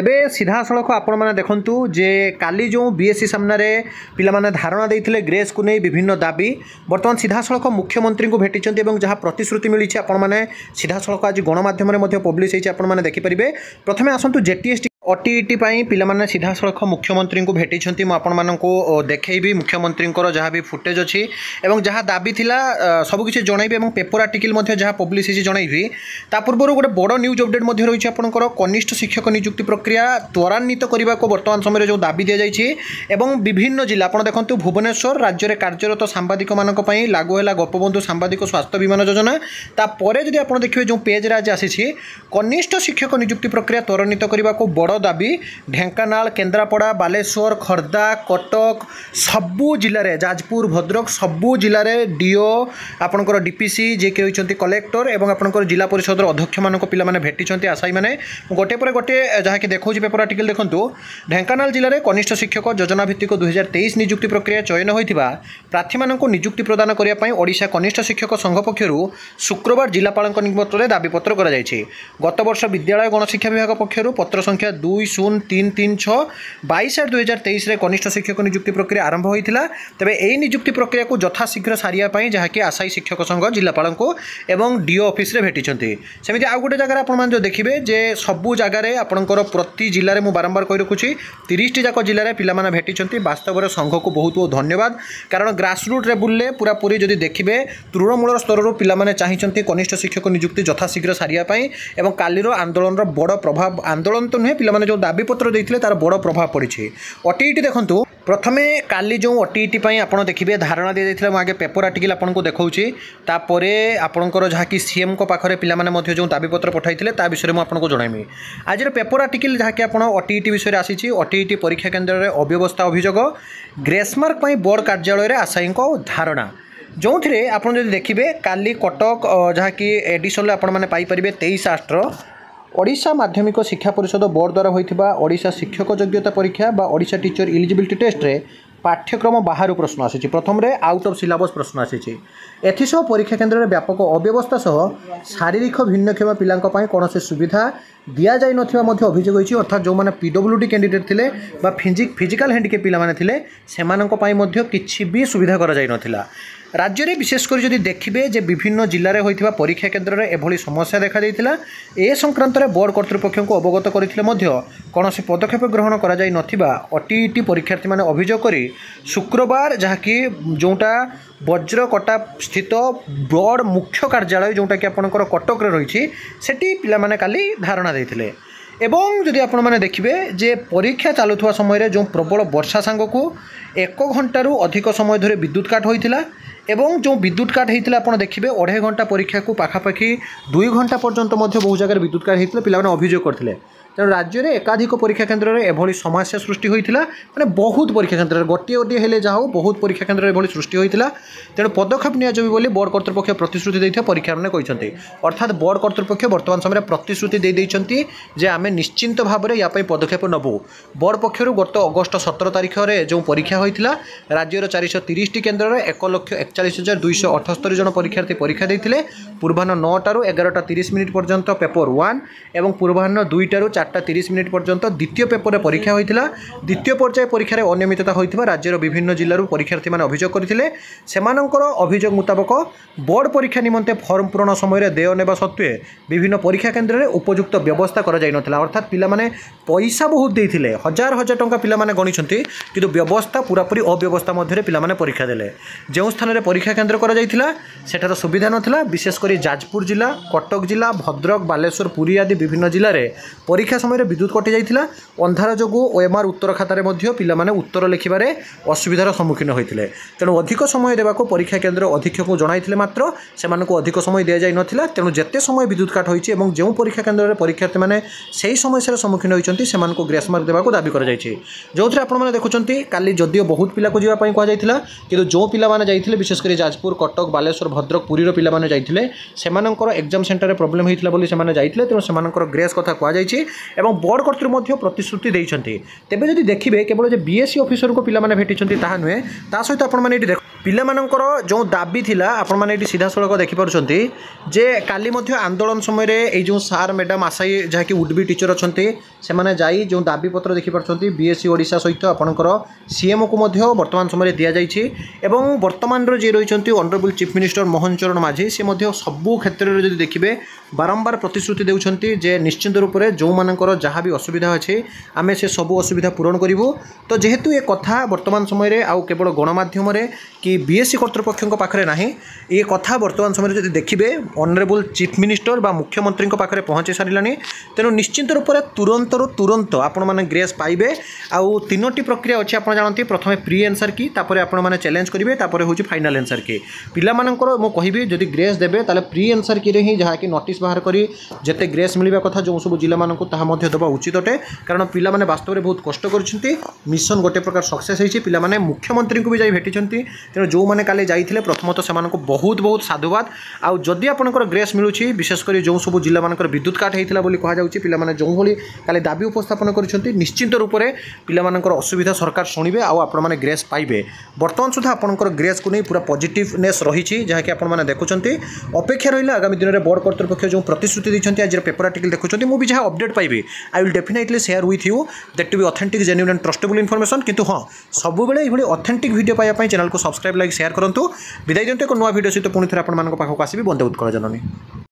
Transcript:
ଏବେ ସିଧାସଳଖ ଆପଣମାନେ ଦେଖନ୍ତୁ ଯେ କାଲି ଯେଉଁ ବିଏସ୍ସି ସାମ୍ନାରେ ପିଲାମାନେ ଧାରଣା ଦେଇଥିଲେ ଗ୍ରେସ୍କୁ ନେଇ ବିଭିନ୍ନ ଦାବି ବର୍ତ୍ତମାନ ସିଧାସଳଖ ମୁଖ୍ୟମନ୍ତ୍ରୀଙ୍କୁ ଭେଟିଛନ୍ତି ଏବଂ ଯାହା ପ୍ରତିଶ୍ରୁତି ମିଳିଛି ଆପଣମାନେ ସିଧାସଳଖ ଆଜି ଗଣମାଧ୍ୟମରେ ମଧ୍ୟ ପବ୍ଲିଶ ହୋଇଛି ଆପଣମାନେ ଦେଖିପାରିବେ ପ୍ରଥମେ ଆସନ୍ତୁ ଜେଟିଏସ୍ ଓଟିଇଟି ପାଇଁ ପିଲାମାନେ ସିଧାସଳଖ ମୁଖ୍ୟମନ୍ତ୍ରୀଙ୍କୁ ଭେଟିଛନ୍ତି ମୁଁ ଆପଣମାନଙ୍କୁ ଦେଖେଇବି ମୁଖ୍ୟମନ୍ତ୍ରୀଙ୍କର ଯାହା ବି ଫୁଟେଜ୍ ଅଛି ଏବଂ ଯାହା ଦାବି ଥିଲା ସବୁକିଛି ଜଣାଇବି ଏବଂ ପେପର ଆର୍ଟିକିଲ୍ ମଧ୍ୟ ଯାହା ପବ୍ଲିଶ ହେଇଛି ଜଣାଇବି ତା ପୂର୍ବରୁ ଗୋଟେ ବଡ଼ ନ୍ୟୁଜ୍ ଅପଡ଼େଟ୍ ମଧ୍ୟ ରହିଛି ଆପଣଙ୍କର କନିଷ୍ଠ ଶିକ୍ଷକ ନିଯୁକ୍ତି ପ୍ରକ୍ରିୟା ତ୍ୱରାନ୍ୱିତ କରିବାକୁ ବର୍ତ୍ତମାନ ସମୟରେ ଯେଉଁ ଦାବି ଦିଆଯାଇଛି ଏବଂ ବିଭିନ୍ନ ଜିଲ୍ଲା ଆପଣ ଦେଖନ୍ତୁ ଭୁବନେଶ୍ୱର ରାଜ୍ୟରେ କାର୍ଯ୍ୟରତ ସାମ୍ବାଦିକମାନଙ୍କ ପାଇଁ ଲାଗୁ ହେଲା ଗୋପବନ୍ଧୁ ସାମ୍ବାଦିକ ସ୍ୱାସ୍ଥ୍ୟ ବିମାନ ଯୋଜନା ତାପରେ ଯଦି ଆପଣ ଦେଖିବେ ଯେଉଁ ପେଜ୍ରେ ଆଜି ଆସିଛି କନିଷ୍ଠ ଶିକ୍ଷକ ନିଯୁକ୍ତି ପ୍ରକ୍ରିୟା ତ୍ୱରାନ୍ୱିତ କରିବାକୁ ବଡ଼ ଦାବି ଢେଙ୍କାନାଳ କେନ୍ଦ୍ରାପଡ଼ା ବାଲେଶ୍ୱର ଖୋର୍ଦ୍ଧା କଟକ ସବୁ ଜିଲ୍ଲାରେ ଯାଜପୁର ଭଦ୍ରକ ସବୁ ଜିଲ୍ଲାରେ ଡିଓ ଆପଣଙ୍କର ଡିପିସି ଯିଏକି ହେଉଛନ୍ତି କଲେକ୍ଟର ଏବଂ ଆପଣଙ୍କର ଜିଲ୍ଲା ପରିଷଦର ଅଧ୍ୟକ୍ଷମାନଙ୍କ ପିଲାମାନେ ଭେଟିଛନ୍ତି ଆଶାୟୀମାନେ ଗୋଟେ ପରେ ଗୋଟେ ଯାହାକି ଦେଖାଉଛି ପେପର ଆର୍ଟିକଲ୍ ଦେଖନ୍ତୁ ଢେଙ୍କାନାଳ ଜିଲ୍ଲାରେ କନିଷ୍ଠ ଶିକ୍ଷକ ଯୋଜନା ଭିତ୍ତିକ ଦୁଇହଜାର ତେଇଶ ନିଯୁକ୍ତି ପ୍ରକ୍ରିୟା ଚୟନ ହୋଇଥିବା ପ୍ରାର୍ଥୀମାନଙ୍କୁ ନିଯୁକ୍ତି ପ୍ରଦାନ କରିବା ପାଇଁ ଓଡ଼ିଶା କନିଷ୍ଠ ଶିକ୍ଷକ ସଂଘ ପକ୍ଷରୁ ଶୁକ୍ରବାର ଜିଲ୍ଲାପାଳଙ୍କ ନିକଟରେ ଦାବିପତ୍ର କରାଯାଇଛି ଗତବର୍ଷ ବିଦ୍ୟାଳୟ ଗଣଶିକ୍ଷା ବିଭାଗ ପକ୍ଷରୁ ପତ୍ର ସଂଖ୍ୟା ଦୁଇ দুই শূন্য তিন তিন ছ বাইশ আট দুই হাজার তেইশে কনিষ্ঠ শিক্ষক নিযুক্তি প্রক্রিয়া আরম্ভ হয়েছিল তবে এই নিযুক্তি প্রক্রিয়াকে যথাশীঘ্র সারা যাকে আশায়ী শিক্ষক সংঘ জেলাপাল এবং ডিও অফিসে ভেটিছন্তি সেমিতি আউ গোটে জায়গায় আপনার যে দেখবে যে সবু জায়গায় আপনার প্রতি জেলার মু বারম্বার কই রাখুছি তিরিশটি যাক জেলার পিলামানে ভেটিছন্তি বাস্তবরে সংঘকু বহুত ধন্যবাদ কারণ গ্রাসরুট্রে বুললে পুরাপুরি যদি দেখবে তৃণমূল স্তরর পিলামানে চাহিছন্তি কনিষ্ঠ শিক্ষক নিযুক্তি যথাশীঘ্র সারা এবং কালির আন্দোলনর বড় প্রভাব আন্দোলন তো নুহে ପିଲାମାନେ ଯେଉଁ ଦାବିପତ୍ର ଦେଇଥିଲେ ତା'ର ବଡ଼ ପ୍ରଭାବ ପଡ଼ିଛି ଓଟିଇଟି ଦେଖନ୍ତୁ ପ୍ରଥମେ କାଲି ଯେଉଁ ଓଟିଇଟି ପାଇଁ ଆପଣ ଦେଖିବେ ଧାରଣା ଦିଆଯାଇଥିଲା ମୁଁ ଆଗେ ପେପର ଆର୍ଟିକିଲ୍ ଆପଣଙ୍କୁ ଦେଖାଉଛି ତାପରେ ଆପଣଙ୍କର ଯାହାକି ସିଏମ୍ଙ୍କ ପାଖରେ ପିଲାମାନେ ମଧ୍ୟ ଯେଉଁ ଦାବିପତ୍ର ପଠାଇଥିଲେ ତା ବିଷୟରେ ମୁଁ ଆପଣଙ୍କୁ ଜଣାଇବି ଆଜିର ପେପର ଆର୍ଟିକିଲ୍ ଯାହାକି ଆପଣ ଓଟିଇଟି ବିଷୟରେ ଆସିଛି ଓଟିଇଟି ପରୀକ୍ଷା କେନ୍ଦ୍ରରେ ଅବ୍ୟବସ୍ଥା ଅଭିଯୋଗ ଗ୍ରେସ୍ମାର୍କ ପାଇଁ ବୋର୍ଡ଼ କାର୍ଯ୍ୟାଳୟରେ ଆଶାୟୀଙ୍କ ଧାରଣା ଯେଉଁଥିରେ ଆପଣ ଯଦି ଦେଖିବେ କାଲି କଟକ ଯାହାକି ଏଡ଼ିସନ୍ରେ ଆପଣମାନେ ପାଇପାରିବେ ତେଇଶ ଆଠର ଓଡ଼ିଶା ମାଧ୍ୟମିକ ଶିକ୍ଷା ପରିଷଦ ବୋର୍ଡ଼ ଦ୍ୱାରା ହୋଇଥିବା ଓଡ଼ିଶା ଶିକ୍ଷକ ଯୋଗ୍ୟତା ପରୀକ୍ଷା ବା ଓଡ଼ିଶା ଟିଚର ଇଲିଜିବିଲିଟି ଟେଷ୍ଟରେ ପାଠ୍ୟକ୍ରମ ବାହାରୁ ପ୍ରଶ୍ନ ଆସିଛି ପ୍ରଥମରେ ଆଉଟ୍ ଅଫ୍ ସିଲାବସ୍ ପ୍ରଶ୍ନ ଆସିଛି ଏଥିସହ ପରୀକ୍ଷା କେନ୍ଦ୍ରରେ ବ୍ୟାପକ ଅବ୍ୟବସ୍ଥା ସହ ଶାରୀରିକ ଭିନ୍ନକ୍ଷମ ପିଲାଙ୍କ ପାଇଁ କୌଣସି ସୁବିଧା ଦିଆଯାଇନଥିବା ମଧ୍ୟ ଅଭିଯୋଗ ହୋଇଛି ଅର୍ଥାତ୍ ଯେଉଁମାନେ ପି ଡବ୍ଲ୍ୟୁ ଡି କ୍ୟାଣ୍ଡିଡେଟ୍ ଥିଲେ ବା ଫିଜିକାଲ୍ ହ୍ୟାଣ୍ଡିକେପ୍ ପିଲାମାନେ ଥିଲେ ସେମାନଙ୍କ ପାଇଁ ମଧ୍ୟ କିଛି ବି ସୁବିଧା କରାଯାଇନଥିଲା ରାଜ୍ୟରେ ବିଶେଷ କରି ଯଦି ଦେଖିବେ ଯେ ବିଭିନ୍ନ ଜିଲ୍ଲାରେ ହୋଇଥିବା ପରୀକ୍ଷା କେନ୍ଦ୍ରରେ ଏଭଳି ସମସ୍ୟା ଦେଖାଦେଇଥିଲା ଏ ସଂକ୍ରାନ୍ତରେ ବୋର୍ଡ଼ କର୍ତ୍ତୃପକ୍ଷଙ୍କୁ ଅବଗତ କରିଥିଲେ ମଧ୍ୟ କୌଣସି ପଦକ୍ଷେପ ଗ୍ରହଣ କରାଯାଇନଥିବା ଅଟିଇଟି ପରୀକ୍ଷାର୍ଥୀମାନେ ଅଭିଯୋଗ କରି ଶୁକ୍ରବାର ଯାହାକି ଯେଉଁଟା ବଜ୍ରକଟା ସ୍ଥିତ ବୋର୍ଡ଼ ମୁଖ୍ୟ କାର୍ଯ୍ୟାଳୟ ଯେଉଁଟାକି ଆପଣଙ୍କର କଟକରେ ରହିଛି ସେଠି ପିଲାମାନେ କାଲି ଧାରଣା ଦେଇଥିଲେ ଦେଇଥିଲେ ଏବଂ ଯଦି ଆପଣମାନେ ଦେଖିବେ ଯେ ପରୀକ୍ଷା ଚାଲୁଥିବା ସମୟରେ ଯେଉଁ ପ୍ରବଳ ବର୍ଷା ସାଙ୍ଗକୁ ଏକ ଘଣ୍ଟାରୁ ଅଧିକ ସମୟ ଧରି ବିଦ୍ୟୁତ କାଟ୍ ହୋଇଥିଲା এবং যে বিদ্যুৎ কাট হয়েছিল আপনার দেখবে অঢ়াই ঘণ্টা পরীক্ষা পাখাপাখি দুই ঘণ্টা পর্যন্ত মধ্যে বহু জায়গায় বিদ্যুৎ কাট হয়েছিল পিলামানে অভিযোগ করলে তেমন রাজ্যের একাধিক পরীক্ষা কেন্দ্রের এভাবে সমস্যা সৃষ্টি হয়েছিল মানে বহু পরীক্ষা কেন্দ্রের গোটিয়ে গোটিয়ে হলে যা হোক বহু পরীক্ষা কেন্দ্রের এভাবে সৃষ্টি হয়েছিল তেমন পদক্ষেপ নিয়াযি বলে বোর্ড কর্তৃপক্ষ প্রতিশ্রুতি দিয়ে পরীক্ষা মানে কিন্তু অর্থাৎ বোর্ড কর্তৃপক্ষ বর্তমান সময় প্রতিশ্রুতি দিয়েছেন যে আমি নিশ্চিন্ত ভাবে ইয়াপাই পদক্ষেপ নবু বোর্ড পক্ষ গত অগস্ট সতেরো তারিখের যে পরীক্ষা ହୋଇଥିଲା ରାଜ୍ୟର ଚାରିଶହ ତିରିଶଟି କେନ୍ଦ୍ରରେ ଏକ ଲକ୍ଷ ଏକଚାଳିଶ ହଜାର ଦୁଇଶହ ଅଠସ୍ତରୀ ଜଣ ପରୀକ୍ଷାର୍ଥୀ ପରୀକ୍ଷା ଦେଇଥିଲେ ପୂର୍ବାହ୍ନ ନଅଟାରୁ ଏଗାରଟା ତିରିଶ ମିନିଟ୍ ପର୍ଯ୍ୟନ୍ତ ପେପର ୱାନ୍ ଏବଂ ପୂର୍ବାହ୍ନ ଦୁଇଟାରୁ ଚାରିଟା ତିରିଶ ମିନିଟ୍ ପର୍ଯ୍ୟନ୍ତ ଦ୍ୱିତୀୟ ପେପରରେ ପରୀକ୍ଷା ହୋଇଥିଲା ଦ୍ୱିତୀୟ ପର୍ଯ୍ୟାୟ ପରୀକ୍ଷାରେ ଅନିୟମିତତା ହୋଇଥିବା ରାଜ୍ୟର ବିଭିନ୍ନ ଜିଲ୍ଲାରୁ ପରୀକ୍ଷାର୍ଥୀମାନେ ଅଭିଯୋଗ କରିଥିଲେ ସେମାନଙ୍କର ଅଭିଯୋଗ ମୁତାବକ ବୋର୍ଡ଼ ପରୀକ୍ଷା ନିମନ୍ତେ ଫର୍ମ ପୂରଣ ସମୟରେ ଦେୟ ନେବା ସତ୍ତ୍ୱେ ବିଭିନ୍ନ ପରୀକ୍ଷା କେନ୍ଦ୍ରରେ ଉପଯୁକ୍ତ ବ୍ୟବସ୍ଥା କରାଯାଇନଥିଲା ଅର୍ଥାତ୍ ପିଲାମାନେ ପଇସା ବହୁତ ଦେଇଥିଲେ ହଜାର ହଜାର ଟଙ୍କା ପିଲାମାନେ ଗଣିଛନ୍ତି କିନ୍ତୁ ବ୍ୟବସ୍ଥା পুরাপুরি অব্যবস্থা মধ্যে পিলা মানে পরীক্ষা দেলে যে স্থানের পরীক্ষা কেন্দ্র করা যাই সেটার সুবিধা নথিলা বিশেষ করে যাজপুর জেলা কটক জেলা ভদ্রক বালেশ্বর পুরী আদি বিভিন্ন জেলায় পরীক্ষা সময় বিদ্যুৎ কটি যাই অন্ধার যোগ ওএমআর উত্তর খাতার মধ্যে পিলা মানে উত্তর লেখবার অসুবিধার সম্মুখীন হয়েছে তেমন অধিক সময় দেওয়া পরীক্ষা কেন্দ্র অধীক্ষক জনাই মাত্র সে অধিক সময় দিয়ে যাই নথিলা তেমন যেতে সময় বিদ্যুৎ কাট হয়েছে এবং যে পরীক্ষা কেন্দ্রের পরীক্ষার্থী মানে সেই সমস্যার সম্মুখীন হয়েছেন সে গ্রেস মার্ক দেওয়া দাবি করা যাই যে আপনার দেখুম কালি যদি যদিও ବହୁତ ପିଲାକୁ ଯିବା ପାଇଁ କୁହାଯାଇଥିଲା କିନ୍ତୁ ଯେଉଁ ପିଲାମାନେ ଯାଇଥିଲେ ବିଶେଷ କରି ଯାଜପୁର କଟକ ବାଲେଶ୍ୱର ଭଦ୍ରକ ପୁରୀର ପିଲାମାନେ ଯାଇଥିଲେ ସେମାନଙ୍କର ଏକ୍ଜାମ୍ ସେଣ୍ଟରରେ ପ୍ରୋବ୍ଲେମ୍ ହୋଇଥିଲା ବୋଲି ସେମାନେ ଯାଇଥିଲେ ତେଣୁ ସେମାନଙ୍କର ଗ୍ରେସ୍ କଥା କୁହାଯାଇଛି ଏବଂ ବୋର୍ଡ଼ କର୍ତ୍ତୃ ମଧ୍ୟ ପ୍ରତିଶ୍ରୁତି ଦେଇଛନ୍ତି ତେବେ ଯଦି ଦେଖିବେ କେବଳ ଯେ ବିଏସ୍ସି ଅଫିସରଙ୍କୁ ପିଲାମାନେ ଭେଟିଛନ୍ତି ତାହା ନୁହେଁ ତା ସହିତ ଆପଣମାନେ ଏଠି ଦେଖ ପିଲାମାନଙ୍କର ଯେଉଁ ଦାବି ଥିଲା ଆପଣମାନେ ଏଠି ସିଧାସଳଖ ଦେଖିପାରୁଛନ୍ତି ଯେ କାଲି ମଧ୍ୟ ଆନ୍ଦୋଳନ ସମୟରେ ଏଇ ଯେଉଁ ସାର୍ ମ୍ୟାଡ଼ାମ୍ ଆଶାୟୀ ଯାହାକି ଉଡ଼ବି ଟିଚର୍ ଅଛନ୍ତି ସେମାନେ ଯାଇ ଯେଉଁ ଦାବିପତ୍ର ଦେଖିପାରୁଛନ୍ତି ବିଏସ୍ସି ଓଡ଼ିଶା ସହିତ ଆପଣଙ୍କର ସିଏମ୍ଓ ତାଙ୍କୁ ମଧ୍ୟ ବର୍ତ୍ତମାନ ସମୟରେ ଦିଆଯାଇଛି ଏବଂ ବର୍ତ୍ତମାନର ଯିଏ ରହିଛନ୍ତି honourable chief minister Mohan Charan Majhi ସେ ମଧ୍ୟ ସବୁ କ୍ଷେତ୍ରରେ ଯଦି ଦେଖିବେ ବାରମ୍ବାର ପ୍ରତିଶ୍ରୁତି ଦେଉଛନ୍ତି ଯେ ନିଶ୍ଚିନ୍ତ ରୂପରେ ଯେଉଁମାନଙ୍କର ଯାହା ବି ଅସୁବିଧା ଅଛି ଆମେ ସେ ସବୁ ଅସୁବିଧା ପୂରଣ କରିବୁ ତ ଯେହେତୁ ଏ କଥା ବର୍ତ୍ତମାନ ସମୟରେ ଆଉ କେବଳ ଗଣମାଧ୍ୟମରେ କି ବିଏସ୍ସି କର୍ତ୍ତୃପକ୍ଷଙ୍କ ପାଖରେ ନାହିଁ ଏ କଥା ବର୍ତ୍ତମାନ ସମୟରେ ଯଦି ଦେଖିବେ ଅନରେବୁଲ୍ ଚିଫ୍ ମିନିଷ୍ଟର ବା ମୁଖ୍ୟମନ୍ତ୍ରୀଙ୍କ ପାଖରେ ପହଞ୍ଚି ସାରିଲାଣି ତେଣୁ ନିଶ୍ଚିନ୍ତ ରୂପରେ ତୁରନ୍ତରୁ ତୁରନ୍ତ ଆପଣମାନେ ଗ୍ରେସ୍ ପାଇବେ ଆଉ ତିନୋଟି ପ୍ରକ୍ରିୟା ଅଛି ଆପଣ ଜାଣନ୍ତି প্রথমে প্রি আনসার কি তাপরে আপনার চ্যালেঞ্জ মানে করবে তাপরে হচ্ছে ফাইনাল আনসার কি পিলামানকর মু কহিবি যদি গ্রেস দেবে তাহলে প্রি আনসার কিরে হি যাকি নোটিস বাহার করে যেতে গ্রেস মিলবা কথা যে সব জেলা মানুষ তাহা মধ্যে দেওয়া উচিত অটে কারণ পিলামানে বাস্তবরে বহুত কষ্ট করছেন মিশন গোটে প্রকার সকসেস হয়েছে পিলামানে মুখ্যমন্ত্রী বি যাই ভেটিছেন তেমন যে কালে যাই প্রথমত সে বহুত বহুত সাধুবাদ আউ যদি আপনার গ্রেস মিলুছি বিশেষ করে যে সব জেলা মানুষ বিদ্যুৎ কাট হয়েছিল বলে কুহযাচ্ছে পিলামানে যেভাবে কালে দাবি উপস্থাপন করছেন নিশ্চিন্ত রূপে পিলামানকর অসুবিধা সরকার শুণবে আউ আপনার গ্রেস পাইবে বর্তমান সুদ্ধা আপনার গ্রেসক নিয়ে পুরা পজিটিভনেস রয়েছে যা কি আপনার দেখুম অপেক্ষা রহলা আগামী দিনের বোর্ড কর্তৃপক্ষ যে প্রতিশ্রুতি দিয়েছেন আজ পেপর আর্টিকল দেখুম মু যা অপডেট পাইবি I will definitely share with you that to be authentic genuine and trustable information কিন্তু হ্যাঁ সবুলে এইভাবে অথেন্টিক ভিডিও পাওয়া চ্যানেলকে সবসক্রাইব লাগে সেয়ার করতু বিদায় দিও এক নয় ভিডিও সহ পুঁ থে আপনার পাখক আসবি বন্দে উৎকল জননী